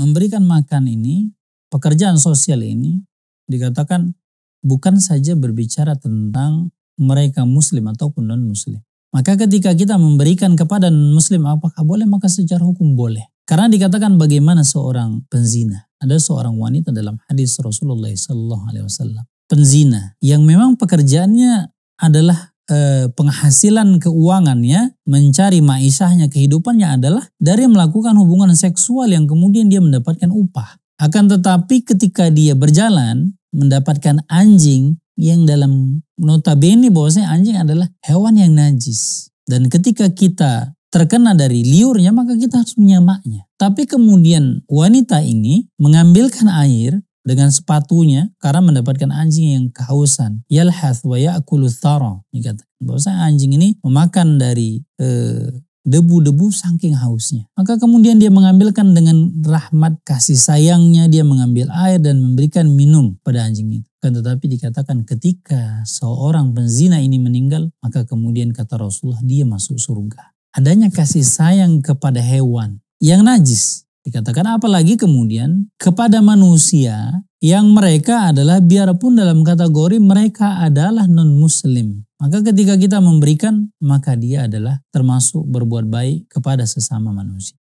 memberikan makan ini, pekerjaan sosial ini dikatakan bukan saja berbicara tentang mereka muslim ataupun non-muslim. Maka ketika kita memberikan kepada muslim apakah boleh? Maka secara hukum boleh. Karena dikatakan bagaimana seorang penzina. Ada seorang wanita dalam hadis Rasulullah SAW. Penzina yang memang pekerjaannya adalah Eh, penghasilan keuangannya, mencari maisahnya, kehidupannya adalah dari melakukan hubungan seksual yang kemudian dia mendapatkan upah. Akan tetapi ketika dia berjalan, mendapatkan anjing yang dalam notabene bahwasanya anjing adalah hewan yang najis. Dan ketika kita terkena dari liurnya maka kita harus menyamaknya. Tapi kemudian wanita ini mengambilkan air dengan sepatunya karena mendapatkan anjing yang kehausan. Yalhath wa ya'kulu thara. Dikatakan bahwasanya anjing ini memakan dari eh, debu-debu saking hausnya. Maka kemudian dia mengambilkan dengan rahmat kasih sayangnya, dia mengambil air dan memberikan minum pada anjing itu. Kan tetapi dikatakan ketika seorang penzina ini meninggal, maka kemudian kata Rasulullah dia masuk surga. Adanya kasih sayang kepada hewan yang najis Dikatakan apalagi kemudian kepada manusia yang mereka adalah biarpun dalam kategori mereka adalah non-muslim. Maka ketika kita memberikan, maka dia adalah termasuk berbuat baik kepada sesama manusia.